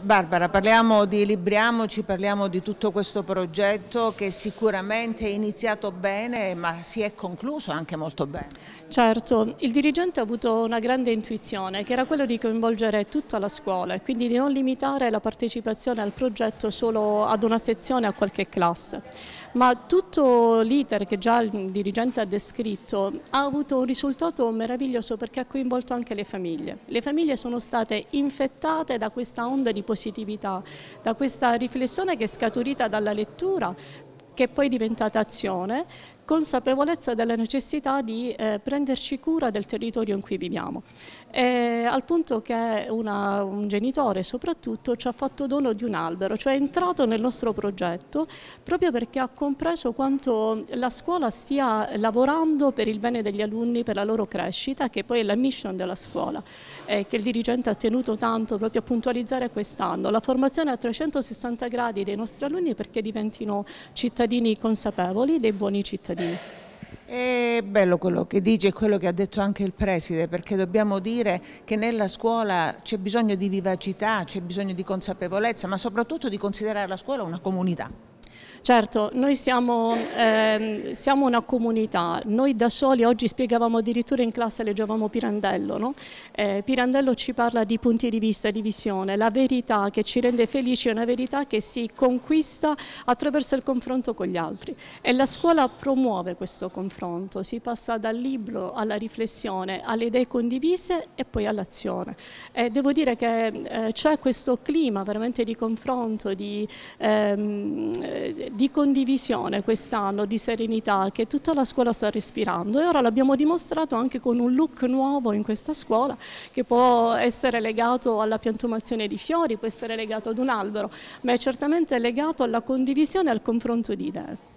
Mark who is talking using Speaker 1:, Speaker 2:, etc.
Speaker 1: Barbara, parliamo di Libriamoci, parliamo di tutto questo progetto che sicuramente è iniziato bene ma si è concluso anche molto bene. Certo, il
Speaker 2: dirigente ha avuto una grande intuizione che era quella di coinvolgere tutta la scuola e quindi di non limitare la partecipazione al progetto solo ad una sezione, a qualche classe ma tutto l'iter che già il dirigente ha descritto ha avuto un risultato meraviglioso perché ha coinvolto anche le famiglie. Le famiglie sono state infettate da questa onda di positività, da questa riflessione che è scaturita dalla lettura, che è poi diventata azione, consapevolezza della necessità di eh, prenderci cura del territorio in cui viviamo. E, eh, al punto che una, un genitore soprattutto ci ha fatto dono di un albero, cioè è entrato nel nostro progetto proprio perché ha compreso quanto la scuola stia lavorando per il bene degli alunni, per la loro crescita, che poi è la mission della scuola, eh, che il dirigente ha tenuto tanto proprio a puntualizzare quest'anno, la formazione a 360 gradi dei nostri alunni perché diventino cittadini consapevoli,
Speaker 1: dei buoni cittadini cittadini? È bello quello che dice e quello che ha detto anche il preside, perché dobbiamo dire che nella scuola c'è bisogno di vivacità, c'è bisogno di consapevolezza, ma soprattutto di considerare la scuola una comunità.
Speaker 2: Certo, noi siamo, ehm, siamo, una comunità, noi da soli oggi spiegavamo addirittura in classe, leggevamo Pirandello, no? eh, Pirandello ci parla di punti di vista, di visione, la verità che ci rende felici è una verità che si conquista attraverso il confronto con gli altri e la scuola promuove questo confronto, si passa dal libro alla riflessione, alle idee condivise e poi all'azione. Eh, devo dire che eh, c'è questo clima veramente di confronto, di... Ehm, di condivisione quest'anno, di serenità che tutta la scuola sta respirando e ora l'abbiamo dimostrato anche con un look nuovo in questa scuola che può essere legato alla piantumazione di fiori, può essere legato ad un albero, ma è certamente legato alla condivisione e al confronto di idee.